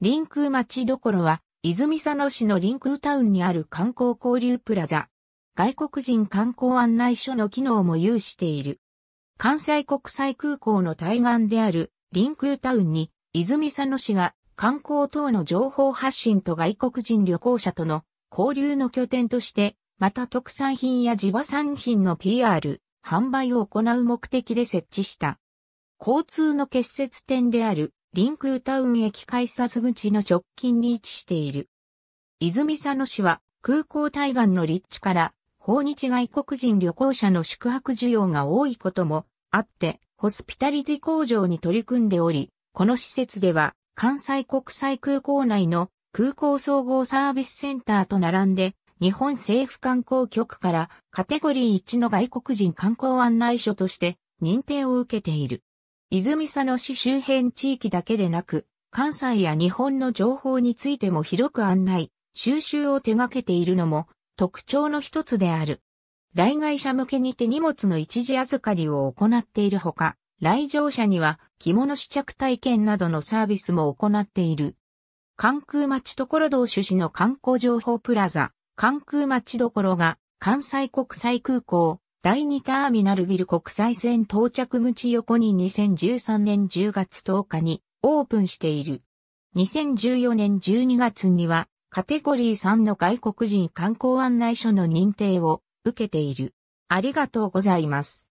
臨空町どころは、泉佐野市の臨空タウンにある観光交流プラザ。外国人観光案内所の機能も有している。関西国際空港の対岸である臨空タウンに、泉佐野市が観光等の情報発信と外国人旅行者との交流の拠点として、また特産品や地場産品の PR、販売を行う目的で設置した。交通の結節点であるリクータウン駅改札口の直近に位置している。泉佐野市は空港対岸の立地から訪日外国人旅行者の宿泊需要が多いこともあって、ホスピタリティ工場に取り組んでおり、この施設では関西国際空港内の空港総合サービスセンターと並んで、日本政府観光局からカテゴリー1の外国人観光案内所として認定を受けている。泉佐野市周辺地域だけでなく、関西や日本の情報についても広く案内、収集を手掛けているのも特徴の一つである。来外者向けに手荷物の一時預かりを行っているほか、来場者には着物試着体験などのサービスも行っている。関空町ところ同種市の観光情報プラザ、関空町所ころが関西国際空港、第2ターミナルビル国際線到着口横に2013年10月10日にオープンしている。2014年12月にはカテゴリー3の外国人観光案内所の認定を受けている。ありがとうございます。